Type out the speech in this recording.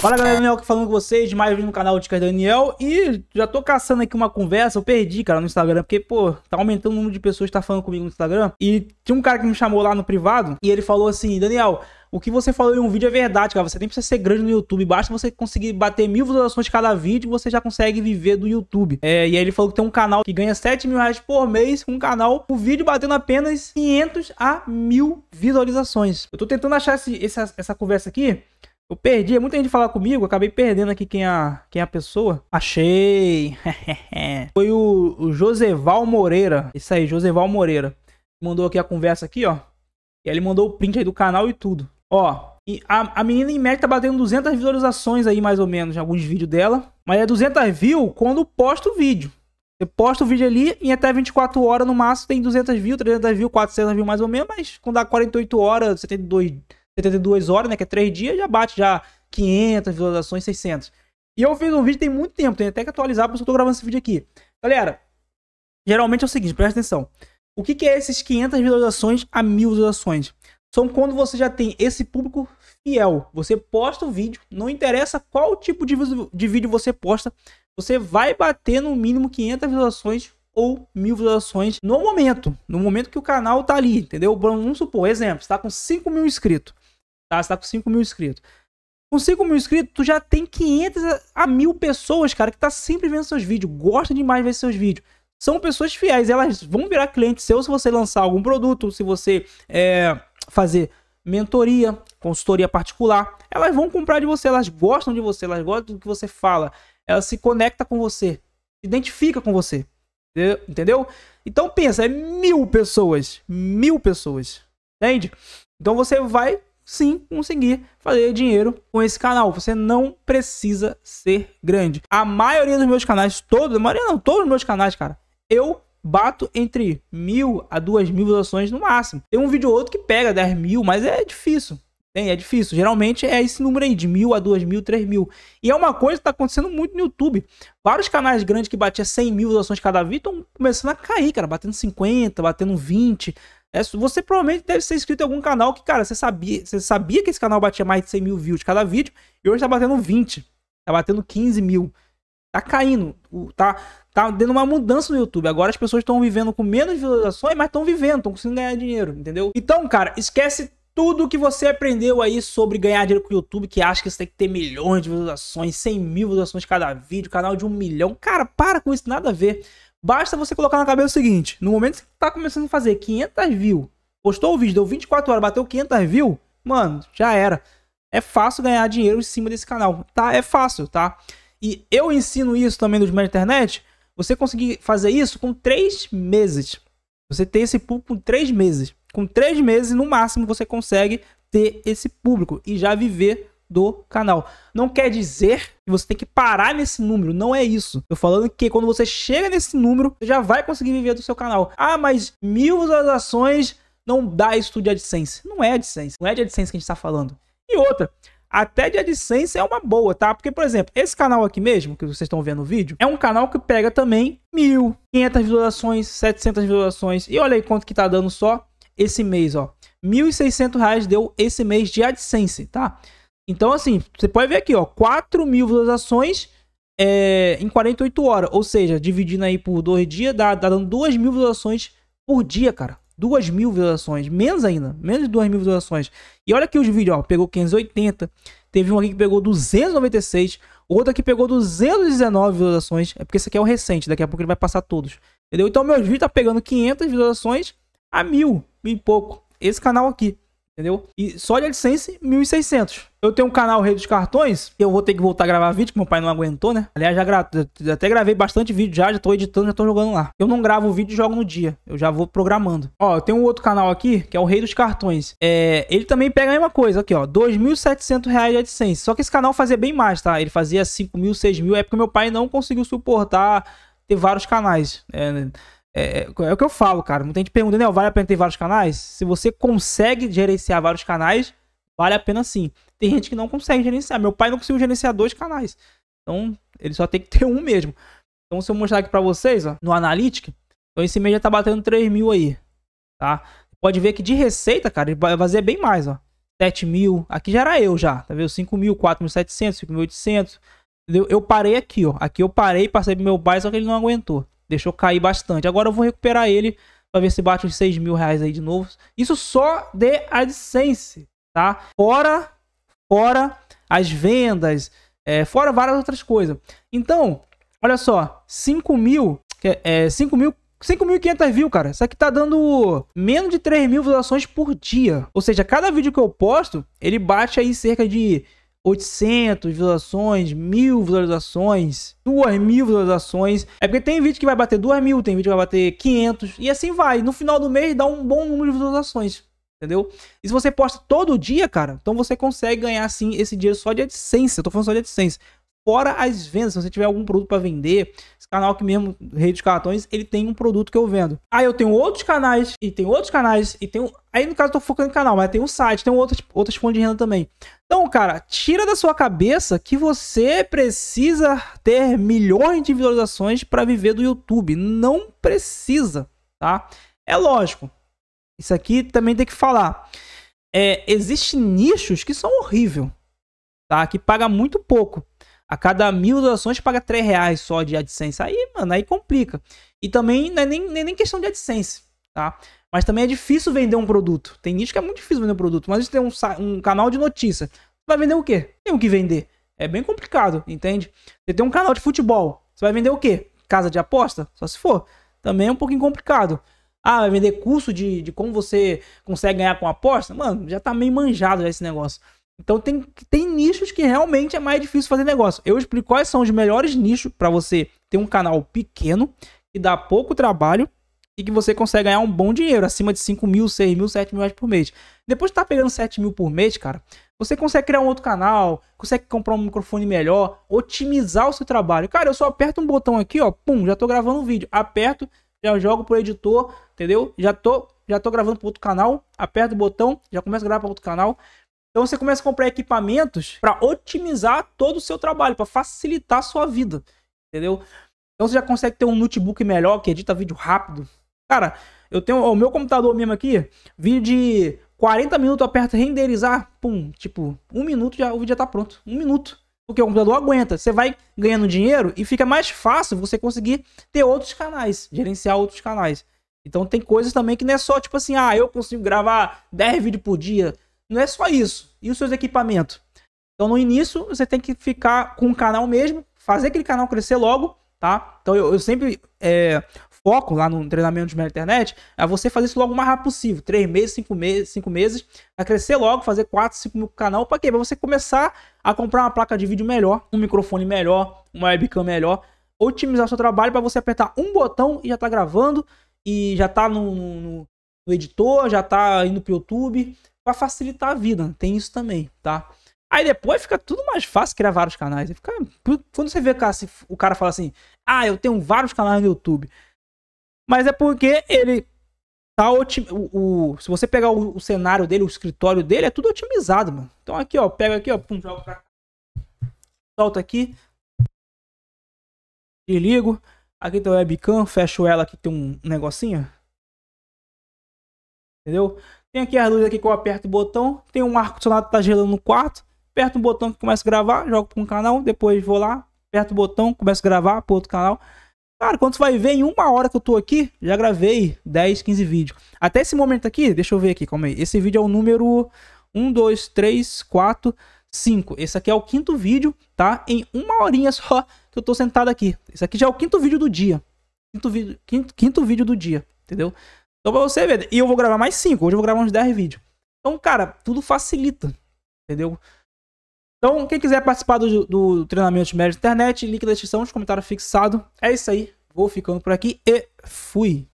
Fala galera, Daniel aqui falando com vocês, mais vídeo no canal Dicas Daniel e já tô caçando aqui uma conversa, eu perdi, cara, no Instagram, porque, pô, tá aumentando o número de pessoas que tá falando comigo no Instagram e tinha um cara que me chamou lá no privado e ele falou assim, Daniel, o que você falou em um vídeo é verdade, cara. Você nem precisa ser grande no YouTube. Basta você conseguir bater mil visualizações cada vídeo, você já consegue viver do YouTube. É, e aí ele falou que tem um canal que ganha 7 mil reais por mês com um canal, o vídeo batendo apenas 500 a mil visualizações. Eu tô tentando achar esse, essa, essa conversa aqui, eu perdi, é muita gente falar comigo, acabei perdendo aqui quem é a, quem é a pessoa. Achei! Foi o, o Joseval Moreira. Isso aí, Joseval Moreira. Mandou aqui a conversa aqui, ó. E aí ele mandou o print aí do canal e tudo. Ó, e a, a menina em média tá batendo 200 visualizações aí, mais ou menos, em alguns vídeos dela. Mas é 200 views quando posta o vídeo. Você posta o vídeo ali e até 24 horas no máximo tem 200 views, 300 views, 400 views mais ou menos. Mas quando dá 48 horas, você tem dois 72 horas, né? Que é 3 dias, já bate já 500 visualizações, 600. E eu fiz um vídeo tem muito tempo, tem até que atualizar, porque eu tô gravando esse vídeo aqui. Galera, geralmente é o seguinte, presta atenção. O que, que é esses 500 visualizações a 1000 visualizações? São quando você já tem esse público fiel. Você posta o vídeo, não interessa qual tipo de, de vídeo você posta, você vai bater no mínimo 500 visualizações ou mil visualizações no momento, no momento que o canal tá ali, entendeu? Vamos supor, exemplo, está com 5 mil inscritos. Tá? Você tá com 5 mil inscritos. Com 5 mil inscritos, tu já tem 500 a mil pessoas, cara, que tá sempre vendo seus vídeos, gosta demais de ver seus vídeos. São pessoas fiéis, elas vão virar clientes seus se você lançar algum produto, se você é, fazer mentoria, consultoria particular. Elas vão comprar de você, elas gostam de você, elas gostam do que você fala. Ela se conecta com você, se identifica com você. Entendeu? Então pensa, é mil pessoas. Mil pessoas. Entende? Então você vai sim conseguir fazer dinheiro com esse canal. Você não precisa ser grande. A maioria dos meus canais, todos, a maioria não, todos os meus canais, cara, eu bato entre mil a duas mil visualizações no máximo. Tem um vídeo ou outro que pega 10 mil, mas é difícil. Tem, é difícil. Geralmente é esse número aí, de mil a duas mil, três mil. E é uma coisa que tá acontecendo muito no YouTube. Vários canais grandes que batiam 100 mil visualizações cada vídeo estão começando a cair, cara. Batendo 50, batendo 20, é, você provavelmente deve ser inscrito em algum canal que, cara, você sabia, você sabia que esse canal batia mais de 100 mil views de cada vídeo e hoje tá batendo 20, tá batendo 15 mil. Tá caindo, tá, tá dando uma mudança no YouTube. Agora as pessoas estão vivendo com menos visualizações, mas estão vivendo, estão conseguindo ganhar dinheiro, entendeu? Então, cara, esquece tudo que você aprendeu aí sobre ganhar dinheiro com o YouTube, que acha que você tem que ter milhões de visualizações, 100 mil visualizações cada vídeo, canal de um milhão. Cara, para com isso, nada a ver. Basta você colocar na cabeça o seguinte: no momento que você tá começando a fazer 500 views, postou o vídeo, deu 24 horas, bateu 500 views, mano, já era. É fácil ganhar dinheiro em cima desse canal, tá? É fácil, tá? E eu ensino isso também nos meus internet. Você conseguir fazer isso com 3 meses. Você ter esse público com 3 meses. Com 3 meses, no máximo, você consegue ter esse público e já viver do canal. Não quer dizer que você tem que parar nesse número, não é isso. Tô falando que quando você chega nesse número, você já vai conseguir viver do seu canal. Ah, mas mil visualizações não dá isso de AdSense. Não é AdSense, não é de AdSense que a gente tá falando. E outra, até de AdSense é uma boa, tá? Porque, por exemplo, esse canal aqui mesmo, que vocês estão vendo no vídeo, é um canal que pega também mil quinhentas visualizações, setecentas visualizações. E olha aí quanto que tá dando só esse mês, ó. R$ 1.600 deu esse mês de AdSense, tá? Então, assim, você pode ver aqui, ó, 4 mil visualizações é, em 48 horas. Ou seja, dividindo aí por dois dias, dá, dá dando 2 mil visualizações por dia, cara. 2 mil visualizações, menos ainda, menos de 2 mil visualizações. E olha aqui os vídeos, ó, pegou 580, teve um aqui que pegou 296, outro aqui pegou 219 visualizações, é porque esse aqui é o recente, daqui a pouco ele vai passar todos, entendeu? Então meus vídeos tá pegando 500 visualizações a mil, mil e pouco, esse canal aqui entendeu? E só de AdSense, 1.600. Eu tenho um canal Rei dos Cartões, eu vou ter que voltar a gravar vídeo, que meu pai não aguentou, né? Aliás, já, gra... já até gravei bastante vídeo já, já tô editando, já tô jogando lá. Eu não gravo vídeo e jogo no dia, eu já vou programando. Ó, eu tenho um outro canal aqui, que é o Rei dos Cartões. É... Ele também pega a mesma coisa, aqui ó, R$ 2.700 de AdSense. Só que esse canal fazia bem mais, tá? Ele fazia 5 mil, 6 mil, é porque meu pai não conseguiu suportar ter vários canais, Né? É, é, é, o que eu falo, cara. Muita gente pergunta, né? vale a pena ter vários canais? Se você consegue gerenciar vários canais, vale a pena sim. Tem gente que não consegue gerenciar. Meu pai não conseguiu gerenciar dois canais. Então, ele só tem que ter um mesmo. Então, se eu mostrar aqui pra vocês, ó, no Analytics, então esse mês já tá batendo 3 mil aí, tá? Pode ver que de receita, cara, ele fazer bem mais, ó. 7 mil, aqui já era eu já, tá vendo? 5 mil, 4.700, 5.800, entendeu? Eu parei aqui, ó. Aqui eu parei, passei pro meu pai, só que ele não aguentou. Deixou cair bastante. Agora eu vou recuperar ele para ver se bate os 6 mil reais aí de novo. Isso só de AdSense, tá? Fora, fora as vendas, é, fora várias outras coisas. Então, olha só, 5 mil, é, 5 é, mil 5.500 views, cara. Isso aqui tá dando menos de 3 mil visualizações por dia. Ou seja, cada vídeo que eu posto, ele bate aí cerca de 800 visualizações, 1000 visualizações, 2000 visualizações. É porque tem vídeo que vai bater 2000, tem vídeo que vai bater 500 e assim vai. No final do mês dá um bom número de visualizações, entendeu? E se você posta todo dia, cara, então você consegue ganhar assim esse dinheiro só de AdSense. Eu tô falando só de AdSense. Fora as vendas, se você tiver algum produto para vender, esse canal aqui mesmo, Rei dos Cartões, ele tem um produto que eu vendo. Aí eu tenho outros canais, e tem outros canais, e tem. Aí no caso eu tô focando em canal, mas tem um site, tem outras, outras fontes de renda também. Então, cara, tira da sua cabeça que você precisa ter milhões de visualizações para viver do YouTube. Não precisa, tá? É lógico. Isso aqui também tem que falar. É, Existem nichos que são horrível, tá? Que paga muito pouco. A cada mil doações paga 3 reais só de AdSense. Aí, mano, aí complica. E também não é nem, nem, nem questão de AdSense, tá? Mas também é difícil vender um produto. Tem nicho que é muito difícil vender um produto. Mas tem um, um canal de notícia. Vai vender o quê? Tem o que vender. É bem complicado, entende? Você tem um canal de futebol. Você vai vender o quê? Casa de aposta? Só se for. Também é um pouquinho complicado. Ah, vai vender curso de, de como você consegue ganhar com aposta? Mano, já tá meio manjado já esse negócio. Então tem, tem nichos que realmente é mais difícil fazer negócio. Eu explico quais são os melhores nichos para você ter um canal pequeno, que dá pouco trabalho e que você consegue ganhar um bom dinheiro, acima de 5 mil, 6 mil, 7 mil reais por mês. Depois de tá pegando 7 mil por mês, cara, você consegue criar um outro canal, consegue comprar um microfone melhor, otimizar o seu trabalho. Cara, eu só aperto um botão aqui, ó, pum, já tô gravando um vídeo. Aperto, já jogo pro editor, entendeu? Já tô, já tô gravando pro outro canal, aperto o botão, já começo a gravar para outro canal. Então você começa a comprar equipamentos para otimizar todo o seu trabalho, para facilitar a sua vida, entendeu? Então você já consegue ter um notebook melhor que edita vídeo rápido. Cara, eu tenho o meu computador mesmo aqui, vídeo de 40 minutos, aperta renderizar, pum, tipo, um minuto já o vídeo já tá pronto, um minuto. Porque o computador aguenta, você vai ganhando dinheiro e fica mais fácil você conseguir ter outros canais, gerenciar outros canais. Então tem coisas também que não é só tipo assim, ah, eu consigo gravar 10 vídeos por dia, não é só isso. E os seus equipamentos? Então, no início, você tem que ficar com o canal mesmo, fazer aquele canal crescer logo, tá? Então, eu, eu sempre é, foco lá no treinamento de minha internet é você fazer isso logo o mais rápido possível. Três meses, cinco meses, cinco meses, a crescer logo, fazer quatro, cinco mil canal. Para quê? Para você começar a comprar uma placa de vídeo melhor, um microfone melhor, uma webcam melhor, otimizar seu trabalho para você apertar um botão e já tá gravando e já tá no, no, no editor, já tá indo pro YouTube, para facilitar a vida, tem isso também, tá? Aí depois fica tudo mais fácil criar vários canais. Né? Fica... Quando você vê cara, o cara fala assim, ah, eu tenho vários canais no YouTube. Mas é porque ele tá otim... o, o... Se você pegar o, o, cenário dele, o escritório dele, é tudo otimizado, mano. Então aqui, ó, pega aqui, ó, pum, jogo pra Solta aqui. E ligo. Aqui tem o webcam, fecho ela aqui, tem um negocinho. Entendeu? Tem aqui as luzes aqui que eu aperto o botão. Tem um ar-condicionado que tá gelando no quarto. Aperto o botão que começa a gravar, jogo para um canal. Depois vou lá, aperto o botão, começo a gravar para outro canal. Cara, quando você vai ver, em uma hora que eu tô aqui, já gravei 10, 15 vídeos. Até esse momento aqui, deixa eu ver aqui, calma aí. Esse vídeo é o número 1, 2, 3, 4, 5. Esse aqui é o quinto vídeo, tá? Em uma horinha só que eu tô sentado aqui. Esse aqui já é o quinto vídeo do dia. Quinto vídeo, quinto, quinto vídeo do dia, entendeu? Então, pra você ver. E eu vou gravar mais 5. Hoje eu vou gravar uns 10 vídeos. Então, cara, tudo facilita. Entendeu? Então, quem quiser participar do, do treinamento de médio internet, link na descrição, de comentário fixado. É isso aí. Vou ficando por aqui e fui.